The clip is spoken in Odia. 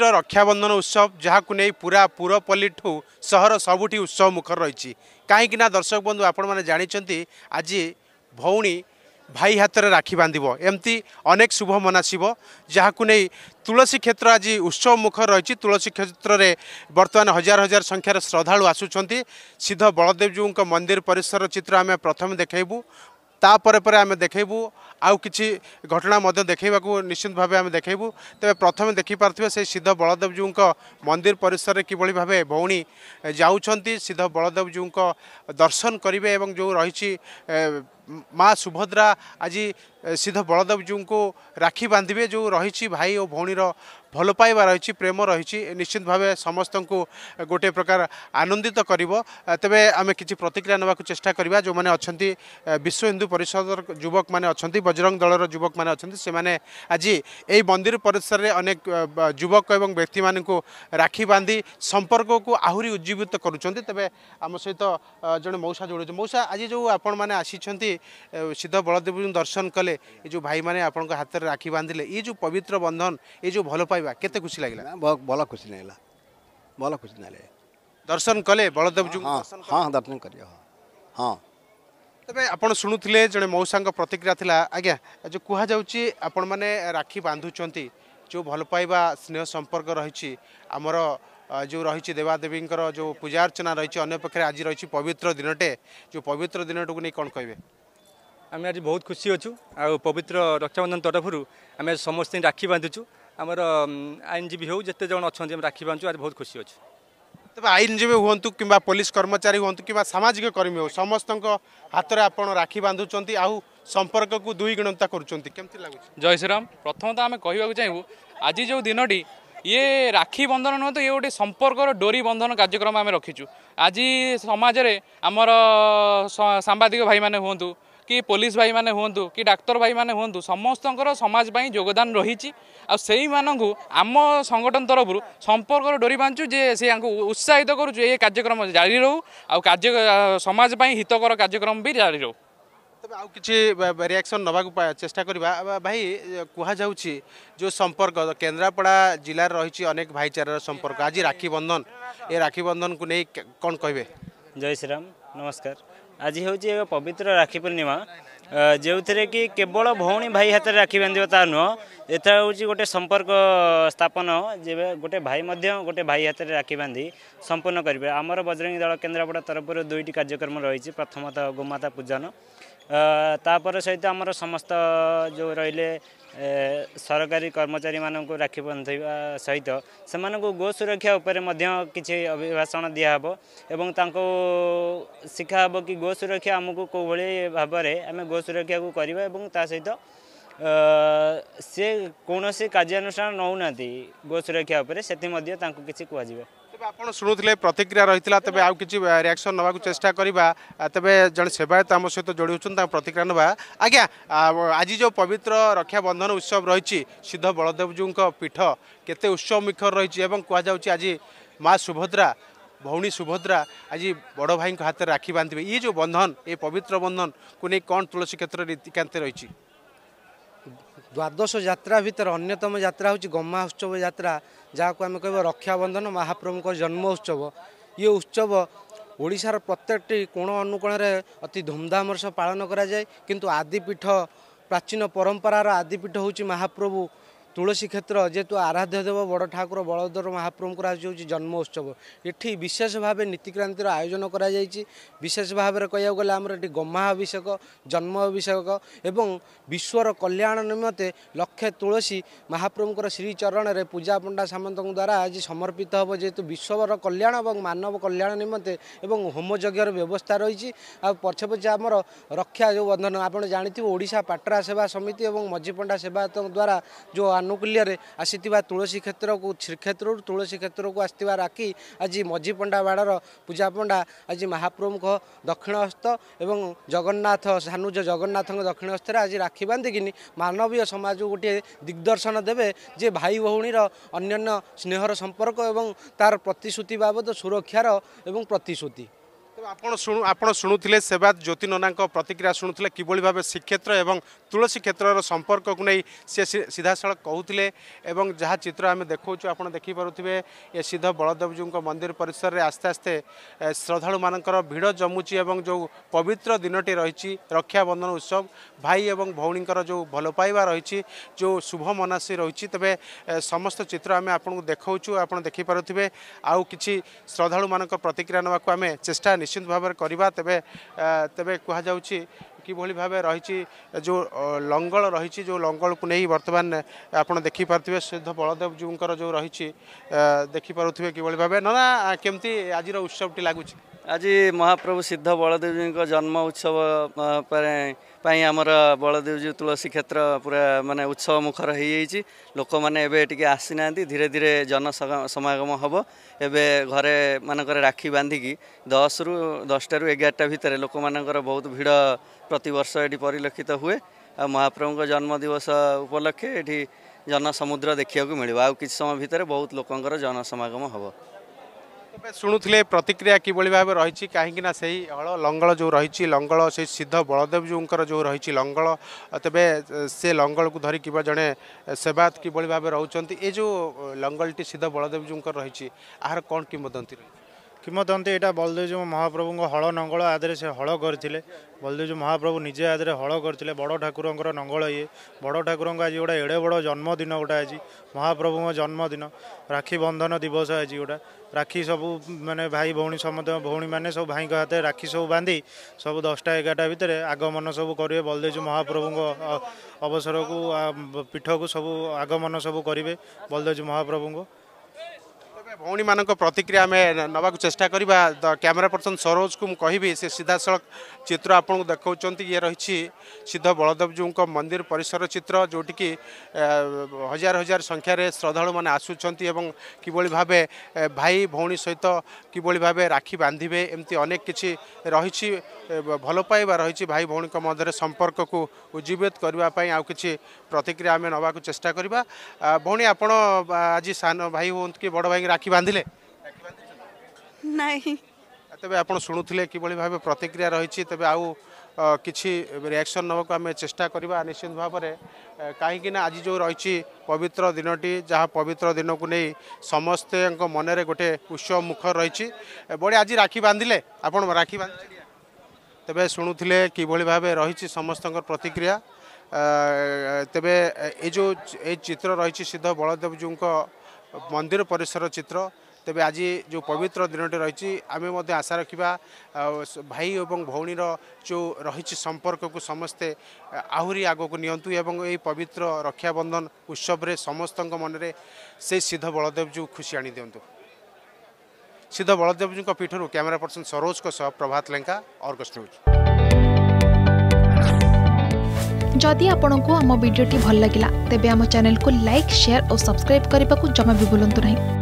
ପବିତ୍ର ରକ୍ଷାବନ୍ଧନ ଉତ୍ସବ ଯାହାକୁ ନେଇ ପୁରା ପୁରପଲ୍ଲୀଠୁ ସହର ସବୁଠି ଉତ୍ସବ ମୁଖର ରହିଛି କାହିଁକିନା ଦର୍ଶକ ବନ୍ଧୁ ଆପଣମାନେ ଜାଣିଛନ୍ତି ଆଜି ଭଉଣୀ ଭାଇ ହାତରେ ରାକ୍ଷୀ ବାନ୍ଧିବ ଏମିତି ଅନେକ ଶୁଭ ମନାସିବ ଯାହାକୁ ନେଇ ତୁଳସୀ କ୍ଷେତ୍ର ଆଜି ଉତ୍ସବ ମୁଖର ରହିଛି ତୁଳସୀ କ୍ଷେତ୍ରରେ ବର୍ତ୍ତମାନ ହଜାର ହଜାର ସଂଖ୍ୟାରେ ଶ୍ରଦ୍ଧାଳୁ ଆସୁଛନ୍ତି ସିଦ୍ଧ ବଳଦେବଜୀଉଙ୍କ ମନ୍ଦିର ପରିସର ଚିତ୍ର ଆମେ ପ୍ରଥମେ ଦେଖାଇବୁ ତାପରେ ପରେ ଆମେ ଦେଖାଇବୁ ଆଉ କିଛି ଘଟଣା ମଧ୍ୟ ଦେଖାଇବାକୁ ନିଶ୍ଚିତ ଭାବେ ଆମେ ଦେଖାଇବୁ ତେବେ ପ୍ରଥମେ ଦେଖିପାରୁଥିବେ ସେ ସିଦ୍ଧ ବଳଦେବଜୀଙ୍କ ମନ୍ଦିର ପରିସରରେ କିଭଳି ଭାବେ ଭଉଣୀ ଯାଉଛନ୍ତି ସିଦ୍ଧ ବଳଦେବଜୀଙ୍କ ଦର୍ଶନ କରିବେ ଏବଂ ଯେଉଁ ରହିଛି ମା ସୁଭଦ୍ରା ଆଜି ସିଦ୍ଧ ବଳଦେବଜୀଙ୍କୁ ରାକ୍ଷୀ ବାନ୍ଧିବେ ଯେଉଁ ରହିଛି ଭାଇ ଓ ଭଉଣୀର ଭଲ ପାଇବା ରହିଛି ପ୍ରେମ ରହିଛି ନିଶ୍ଚିତ ଭାବେ ସମସ୍ତଙ୍କୁ ଗୋଟିଏ ପ୍ରକାର ଆନନ୍ଦିତ କରିବ ତେବେ ଆମେ କିଛି ପ୍ରତିକ୍ରିୟା ନେବାକୁ ଚେଷ୍ଟା କରିବା ଯେଉଁମାନେ ଅଛନ୍ତି ବିଶ୍ୱ ହିନ୍ଦୁ ପରିଷଦର ଯୁବକମାନେ ଅଛନ୍ତି ବଜରଙ୍ଗ ଦଳର ଯୁବକମାନେ ଅଛନ୍ତି ସେମାନେ ଆଜି ଏହି ମନ୍ଦିର ପରିସରରେ ଅନେକ ଯୁବକ ଏବଂ ବ୍ୟକ୍ତିମାନଙ୍କୁ ରାକ୍ଷୀ ବାନ୍ଧି ସମ୍ପର୍କକୁ ଆହୁରି ଉଜ୍ଜୀବିତ କରୁଛନ୍ତି ତେବେ ଆମ ସହିତ ଜଣେ ମଉସା ଯୋଡ଼ୁଛି ମଉସା ଆଜି ଯେଉଁ ଆପଣମାନେ ଆସିଛନ୍ତି ସିଦ୍ଧ ବଳଦେବଙ୍କୁ ଦର୍ଶନ କଲେ ଏ ଯେଉଁ ଭାଇମାନେ ଆପଣଙ୍କ ହାତରେ ରାକ୍ଷୀ ବାନ୍ଧିଲେ ଏ ଯେଉଁ ପବିତ୍ର ବନ୍ଧନ ଏ ଯେଉଁ ଭଲ ପାଇବା କହିବା କେତେ ଖୁସି ଲାଗିଲା ଭଲ ଖୁସି ଲାଗିଲା ଭଲ ଖୁସି ଲାଗିଲା ଦର୍ଶନ କଲେ ବଳଦେବଜୀଉ ହଁ ଦର୍ଶନ କରିବ ହଁ ତେବେ ଆପଣ ଶୁଣୁଥିଲେ ଜଣେ ମଉସାଙ୍କ ପ୍ରତିକ୍ରିୟା ଥିଲା ଆଜ୍ଞା ଯେଉଁ କୁହାଯାଉଛି ଆପଣମାନେ ରାକ୍ଷୀ ବାନ୍ଧୁଛନ୍ତି ଯେଉଁ ଭଲ ପାଇବା ସ୍ନେହ ସମ୍ପର୍କ ରହିଛି ଆମର ଯେଉଁ ରହିଛି ଦେବାଦେବୀଙ୍କର ଯେଉଁ ପୂଜା ଅର୍ଚ୍ଚନା ରହିଛି ଅନ୍ୟ ପକ୍ଷରେ ଆଜି ରହିଛି ପବିତ୍ର ଦିନଟେ ଯେଉଁ ପବିତ୍ର ଦିନଟିକୁ ନେଇ କ'ଣ କହିବେ ଆମେ ଆଜି ବହୁତ ଖୁସି ଅଛୁ ଆଉ ପବିତ୍ର ରକ୍ଷାବନ୍ଧନ ତରଫରୁ ଆମେ ସମସ୍ତେ ରାକ୍ଷୀ ବାନ୍ଧୁଛୁ ଆମର ଆଇନଜୀବୀ ହେଉ ଯେତେ ଜଣ ଅଛନ୍ତି ଆମେ ରାକ୍ଷୀ ବାନ୍ଧୁ ଆଜି ବହୁତ ଖୁସି ଅଛୁ ତେବେ ଆଇନଜୀବୀ ହୁଅନ୍ତୁ କିମ୍ବା ପୋଲିସ କର୍ମଚାରୀ ହୁଅନ୍ତୁ କିମ୍ବା ସାମାଜିକ କର୍ମୀ ହେଉ ସମସ୍ତଙ୍କ ହାତରେ ଆପଣ ରାକ୍ଷୀ ବାନ୍ଧୁଛନ୍ତି ଆଉ ସମ୍ପର୍କକୁ ଦୁଇ ଗୁଣତା କରୁଛନ୍ତି କେମିତି ଲାଗୁଛି ଜୟ ଶ୍ରୀରାମ ପ୍ରଥମତଃ ଆମେ କହିବାକୁ ଚାହିଁବୁ ଆଜି ଯେଉଁ ଦିନଟି ଇଏ ରାକ୍ଷୀ ବନ୍ଧନ ନୁହଁ ତ ଇଏ ଗୋଟେ ସମ୍ପର୍କର ଡୋରି ବନ୍ଧନ କାର୍ଯ୍ୟକ୍ରମ ଆମେ ରଖିଛୁ ଆଜି ସମାଜରେ ଆମର ସାମ୍ବାଦିକ ଭାଇମାନେ ହୁଅନ୍ତୁ କି ପୋଲିସ ଭାଇମାନେ ହୁଅନ୍ତୁ କି ଡାକ୍ତର ଭାଇମାନେ ହୁଅନ୍ତୁ ସମସ୍ତଙ୍କର ସମାଜ ପାଇଁ ଯୋଗଦାନ ରହିଛି ଆଉ ସେଇମାନଙ୍କୁ ଆମ ସଂଗଠନ ତରଫରୁ ସମ୍ପର୍କରେ ଡୋରି ବାନ୍ଧୁଛୁ ଯେ ସେ ଆଙ୍କୁ ଉତ୍ସାହିତ କରୁଛୁ ଏ କାର୍ଯ୍ୟକ୍ରମ ଜାରି ରହୁ ଆଉ କାର୍ଯ୍ୟ ସମାଜ ପାଇଁ ହିତକର କାର୍ଯ୍ୟକ୍ରମ ବି ଜାରି ରହୁ ତେବେ ଆଉ କିଛି ରିଆକ୍ସନ୍ ନେବାକୁ ଚେଷ୍ଟା କରିବା ଭାଇ କୁହାଯାଉଛି ଯେଉଁ ସମ୍ପର୍କ କେନ୍ଦ୍ରାପଡ଼ା ଜିଲ୍ଲାରେ ରହିଛି ଅନେକ ଭାଇଚାରାର ସମ୍ପର୍କ ଆଜି ରାକ୍ଷୀ ବନ୍ଧନ ଏ ରାକ୍ଷୀ ବନ୍ଧନକୁ ନେଇ କ'ଣ କହିବେ ଜୟ ଶ୍ରୀରାମ ନମସ୍କାର ଆଜି ହେଉଛି ଏକ ପବିତ୍ର ରାକ୍ଷୀ ପୂର୍ଣ୍ଣିମା ଯେଉଁଥିରେ କି କେବଳ ଭଉଣୀ ଭାଇ ହାତରେ ରାକ୍ଷୀ ବାନ୍ଧିବ ତା ନୁହଁ ଏଥର ହେଉଛି ଗୋଟେ ସମ୍ପର୍କ ସ୍ଥାପନ ଯେ ଗୋଟେ ଭାଇ ମଧ୍ୟ ଗୋଟେ ଭାଇ ହାତରେ ରାକ୍ଷୀ ବାନ୍ଧି ସମ୍ପୂର୍ଣ୍ଣ କରିବେ ଆମର ବଜରଙ୍ଗୀ ଦଳ କେନ୍ଦ୍ରାପଡ଼ା ତରଫରୁ ଦୁଇଟି କାର୍ଯ୍ୟକ୍ରମ ରହିଛି ପ୍ରଥମତଃ ଗୋମାତା ପୂଜନ ତାପରେ ସହିତ ଆମର ସମସ୍ତ ଯେଉଁ ରହିଲେ ସରକାରୀ କର୍ମଚାରୀମାନଙ୍କୁ ରାକ୍ଷୀ ବନ୍ଧିବା ସହିତ ସେମାନଙ୍କୁ ଗୋ ସୁରକ୍ଷା ଉପରେ ମଧ୍ୟ କିଛି ଅଭିଭାଷଣ ଦିଆହେବ ଏବଂ ତାଙ୍କୁ ଶିଖା ହେବ କି ଗୋ ସୁରକ୍ଷା ଆମକୁ କେଉଁଭଳି ଭାବରେ ଆମେ ଗୋ ସୁରକ୍ଷାକୁ କରିବା ଏବଂ ତା ସହିତ ସେ କୌଣସି କାର୍ଯ୍ୟାନୁଷ୍ଠାନ ନେଉନାହାନ୍ତି ଗୋ ସୁରକ୍ଷା ଉପରେ ସେଥିମଧ୍ୟ ତାଙ୍କୁ କିଛି କୁହାଯିବ ଆପଣ ଶୁଣୁଥିଲେ ପ୍ରତିକ୍ରିୟା ରହିଥିଲା ତେବେ ଆଉ କିଛି ରିଆକ୍ସନ୍ ନେବାକୁ ଚେଷ୍ଟା କରିବା ତେବେ ଜଣେ ସେବାୟତ ଆମ ସହିତ ଯୋଡ଼ି ହେଉଛନ୍ତି ତାଙ୍କ ପ୍ରତିକ୍ରିୟା ନେବା ଆଜ୍ଞା ଆଜି ଯେଉଁ ପବିତ୍ର ରକ୍ଷାବନ୍ଧନ ଉତ୍ସବ ରହିଛି ସିଦ୍ଧ ବଳଦେବଜୀଉଙ୍କ ପୀଠ କେତେ ଉତ୍ସବ ମୁଖର ରହିଛି ଏବଂ କୁହାଯାଉଛି ଆଜି ମା ସୁଭଦ୍ରା ଭଉଣୀ ସୁଭଦ୍ରା ଆଜି ବଡ଼ ଭାଇଙ୍କ ହାତରେ ରାକ୍ଷୀ ବାନ୍ଧିବେ ଇଏ ଯେଉଁ ବନ୍ଧନ ଏ ପବିତ୍ର ବନ୍ଧନକୁ ନେଇ କ'ଣ ତୁଳସୀ କ୍ଷେତ୍ରରେ ରୀତିକାନ୍ତି ରହିଛି ଦ୍ୱାଦଶ ଯାତ୍ରା ଭିତରେ ଅନ୍ୟତମ ଯାତ୍ରା ହେଉଛି ଗମା ଉତ୍ସବ ଯାତ୍ରା ଯାହାକୁ ଆମେ କହିବା ରକ୍ଷାବନ୍ଧନ ମହାପ୍ରଭୁଙ୍କ ଜନ୍ମ ଉତ୍ସବ ଇଏ ଉତ୍ସବ ଓଡ଼ିଶାର ପ୍ରତ୍ୟେକଟି କୋଣ ଅନୁକୋଣରେ ଅତି ଧୁମଧାମର ସହ ପାଳନ କରାଯାଏ କିନ୍ତୁ ଆଦିପୀଠ ପ୍ରାଚୀନ ପରମ୍ପରାର ଆଦିପୀଠ ହେଉଛି ମହାପ୍ରଭୁ ତୁଳସୀ କ୍ଷେତ୍ର ଯେହେତୁ ଆରାଧ୍ୟ ଦେବ ବଡ଼ ଠାକୁର ବଳଦର ମହାପ୍ରଭୁଙ୍କର ଆଜି ହେଉଛି ଜନ୍ମ ଉତ୍ସବ ଏଠି ବିଶେଷ ଭାବେ ନୀତିକ୍ରାନ୍ତିର ଆୟୋଜନ କରାଯାଇଛି ବିଶେଷ ଭାବରେ କହିବାକୁ ଗଲେ ଆମର ଏଠି ଗମା ଅଭିଷେକ ଜନ୍ମ ଅଭିଷେକ ଏବଂ ବିଶ୍ୱର କଲ୍ୟାଣ ନିମନ୍ତେ ଲକ୍ଷେ ତୁଳସୀ ମହାପ୍ରଭୁଙ୍କର ଶ୍ରୀ ଚରଣରେ ପୂଜା ପଣ୍ଡା ସାମନ୍ତଙ୍କ ଦ୍ୱାରା ଆଜି ସମର୍ପିତ ହେବ ଯେହେତୁ ବିଶ୍ୱର କଲ୍ୟାଣ ଏବଂ ମାନବ କଲ୍ୟାଣ ନିମନ୍ତେ ଏବଂ ହୋମଯଜ୍ଞର ବ୍ୟବସ୍ଥା ରହିଛି ଆଉ ପଛେ ପଛେ ଆମର ରକ୍ଷା ଯେଉଁ ବନ୍ଧନ ଆପଣ ଜାଣିଥିବେ ଓଡ଼ିଶା ପାଟରା ସେବା ସମିତି ଏବଂ ମଝିପଣ୍ଡା ସେବାୟତଙ୍କ ଦ୍ୱାରା ଯେଉଁ ଆନୁକୂଲ୍ୟରେ ଆସିଥିବା ତୁଳସୀ କ୍ଷେତ୍ରକୁ ଶ୍ରୀକ୍ଷେତ୍ରରୁ ତୁଳସୀ କ୍ଷେତ୍ରକୁ ଆସିଥିବା ରାକ୍ଷୀ ଆଜି ମଝି ପଣ୍ଡା ବାଡ଼ର ପୂଜା ପଣ୍ଡା ଆଜି ମହାପ୍ରଭୁଙ୍କ ଦକ୍ଷିଣହସ୍ତ ଏବଂ ଜଗନ୍ନାଥ ସାନୁଜ ଜଗନ୍ନାଥଙ୍କ ଦକ୍ଷିଣହସ୍ତରେ ଆଜି ରାକ୍ଷୀ ବାନ୍ଧିକିନି ମାନବୀୟ ସମାଜକୁ ଗୋଟିଏ ଦିଗ୍ଦର୍ଶନ ଦେବେ ଯେ ଭାଇ ଭଉଣୀର ଅନ୍ୟାନ୍ୟ ସ୍ନେହର ସମ୍ପର୍କ ଏବଂ ତା'ର ପ୍ରତିଶ୍ରୁତି ବାବଦ ସୁରକ୍ଷାର ଏବଂ ପ୍ରତିଶ୍ରୁତି ଆପଣ ଶୁଣୁ ଆପଣ ଶୁଣୁଥିଲେ ସେବାତ ଜ୍ୟୋତି ନନାଙ୍କ ପ୍ରତିକ୍ରିୟା ଶୁଣୁଥିଲେ କିଭଳି ଭାବେ ଶ୍ରୀକ୍ଷେତ୍ର ଏବଂ ତୁଳସୀ କ୍ଷେତ୍ରର ସମ୍ପର୍କକୁ ନେଇ ସେ ସିଧାସଳଖ କହୁଥିଲେ ଏବଂ ଯାହା ଚିତ୍ର ଆମେ ଦେଖାଉଛୁ ଆପଣ ଦେଖିପାରୁଥିବେ ଏ ସିଦ୍ଧ ବଳଦେବଜୀଉଙ୍କ ମନ୍ଦିର ପରିସରରେ ଆସ୍ତେ ଆସ୍ତେ ଶ୍ରଦ୍ଧାଳୁମାନଙ୍କର ଭିଡ଼ ଜମୁଛି ଏବଂ ଯେଉଁ ପବିତ୍ର ଦିନଟି ରହିଛି ରକ୍ଷାବନ୍ଧନ ଉତ୍ସବ ଭାଇ ଏବଂ ଭଉଣୀଙ୍କର ଯେଉଁ ଭଲ ପାଇବା ରହିଛି ଯେଉଁ ଶୁଭ ମନାସି ରହିଛି ତେବେ ସମସ୍ତ ଚିତ୍ର ଆମେ ଆପଣଙ୍କୁ ଦେଖାଉଛୁ ଆପଣ ଦେଖିପାରୁଥିବେ ଆଉ କିଛି ଶ୍ରଦ୍ଧାଳୁମାନଙ୍କ ପ୍ରତିକ୍ରିୟା ନେବାକୁ ଆମେ ଚେଷ୍ଟା ନିଶ୍ଚୟ নিশ্চিত ভাবে করা তবে তবে কুহযাচ্ছে কিভাবে ভাবে রয়েছে যে লঙ্গল রয়েছে যে লঙ্গলকু নেই বর্তমান আপনার দেখিপারে সিদ্ধ বলদেবজীঙ্কর যে রয়েছে দেখিপারে কিভাবে ভাবে না কেমতি আজির উৎসবটি লাগুছে आज महाप्रभु सिद्ध बलदेवजी जन्म उत्सव आमर बलदेवजी तुलसी क्षेत्र पूरा उत्सव मुखर लोक पुरा मत्सवमुखर है लोके एसिना धिरे धिरे जनसम हे ए घर मन्धिकी दस रु दसटु एघारटा भो बहुत भिड प्रती वर्ष एलिक्षित हुए महाप्रभु जन्मदिवस उपलक्षे जनसमुद्र देखेको मियो आउँ क समय भित्र बहुत लोक जनसम हे शु प्रतिक्रिया कि भाइ काहीँक नै हल लङ्ग जो रहिले से सिद्ध बलदेवज्यूको जो रहि लङ्ग तपाईँ से लङको धरी कि जाने सेवात किभरि भाव सिद्ध एउटा लङलटी सिद्ध बलदेवज्यूको रहि कन् किम्बदन्ति କିମ୍ବଦନ୍ତୀ ଏଇଟା ବଳଦେବଜୀ ମହାପ୍ରଭୁଙ୍କ ହଳ ନଙ୍ଗଳ ଆଦରେ ସେ ହଳ କରିଥିଲେ ବଳଦେବଜୀ ମହାପ୍ରଭୁ ନିଜେ ଆଦରେ ହଳ କରିଥିଲେ ବଡ଼ ଠାକୁରଙ୍କର ନଙ୍ଗଳ ଇଏ ବଡ଼ ଠାକୁରଙ୍କ ଆଜି ଗୋଟେ ଏଡ଼େ ବଡ଼ ଜନ୍ମଦିନ ଗୋଟେ ଆଜି ମହାପ୍ରଭୁଙ୍କ ଜନ୍ମଦିନ ରାକ୍ଷୀ ବନ୍ଧନ ଦିବସ ଆଜି ଗୋଟେ ରାକ୍ଷୀ ସବୁ ମାନେ ଭାଇ ଭଉଣୀ ସମସ୍ତ ଭଉଣୀମାନେ ସବୁ ଭାଇଙ୍କ ହାତରେ ରାକ୍ଷୀ ସବୁ ବାନ୍ଧି ସବୁ ଦଶଟା ଏଗାରଟା ଭିତରେ ଆଗମନ ସବୁ କରିବେ ବଳଦେବଜୀ ମହାପ୍ରଭୁଙ୍କ ଅବସରକୁ ପୀଠକୁ ସବୁ ଆଗମନ ସବୁ କରିବେ ବଳଦେବଜୀ ମହାପ୍ରଭୁଙ୍କୁ ଭଉଣୀମାନଙ୍କ ପ୍ରତିକ୍ରିୟା ଆମେ ନେବାକୁ ଚେଷ୍ଟା କରିବା କ୍ୟାମେରା ପର୍ସନ ସରୋଜକୁ ମୁଁ କହିବି ସେ ସିଧାସଳଖ ଚିତ୍ର ଆପଣଙ୍କୁ ଦେଖାଉଛନ୍ତି ଇଏ ରହିଛି ସିଦ୍ଧ ବଳଦେବଜୀଉଙ୍କ ମନ୍ଦିର ପରିସର ଚିତ୍ର ଯେଉଁଠିକି ହଜାର ହଜାର ସଂଖ୍ୟାରେ ଶ୍ରଦ୍ଧାଳୁମାନେ ଆସୁଛନ୍ତି ଏବଂ କିଭଳି ଭାବେ ଭାଇ ଭଉଣୀ ସହିତ କିଭଳି ଭାବେ ରାକ୍ଷୀ ବାନ୍ଧିବେ ଏମିତି ଅନେକ କିଛି ରହିଛି ଭଲ ପାଇବା ରହିଛି ଭାଇ ଭଉଣୀଙ୍କ ମଧ୍ୟରେ ସମ୍ପର୍କକୁ ଉଜ୍ଜୀବିତ କରିବା ପାଇଁ ଆଉ କିଛି ପ୍ରତିକ୍ରିୟା ଆମେ ନେବାକୁ ଚେଷ୍ଟା କରିବା ଭଉଣୀ ଆପଣ ଆଜି ସାନ ଭାଇ ହୁଅନ୍ତୁ କି ବଡ଼ ଭାଇକି ରାକ୍ଷୀ ବାନ୍ଧିଲେ ନାହିଁ ତେବେ ଆପଣ ଶୁଣୁଥିଲେ କିଭଳି ଭାବେ ପ୍ରତିକ୍ରିୟା ରହିଛି ତେବେ ଆଉ କିଛି ରିଆକ୍ସନ୍ ନେବାକୁ ଆମେ ଚେଷ୍ଟା କରିବା ନିଶ୍ଚିତ ଭାବରେ କାହିଁକିନା ଆଜି ଯେଉଁ ରହିଛି ପବିତ୍ର ଦିନଟି ଯାହା ପବିତ୍ର ଦିନକୁ ନେଇ ସମସ୍ତଙ୍କ ମନରେ ଗୋଟେ ଉତ୍ସବ ମୁଖର ରହିଛି ବଢ଼ିଆ ଆଜି ରାକ୍ଷୀ ବାନ୍ଧିଲେ ଆପଣ ରାକ୍ଷୀ ବାନ୍ଧିଲେ तपाईँ शुणुले किभली भाव रह समस्त प्रतिक्रिया तेबु ए सिद्ध बलदेव बलदेवज्यूको मन्दिर परिसर चित्र तपाईँ आज जो पवित्र दिनटी रहे आशा भाई रकि भाइ ए भउछ सम्पर्क समस्ते आहुरी आगको नियत ए पवित्र रक्षा बन्धन उत्सव समस्त मनले से सिद्ध बलदेव खुशी खुसी आनिदिनु सिद्ध बलदेवजी बलदेवजीको पीठहरू कैमेरा पर्सन सरोज को सह प्रभात लेंका और न्यूज जदि आपंक आम भिड्टे भल लगा तेब आम चेल्क लाइक शेयर और सब्सक्राइब करने को जमा भी बुलां नहीं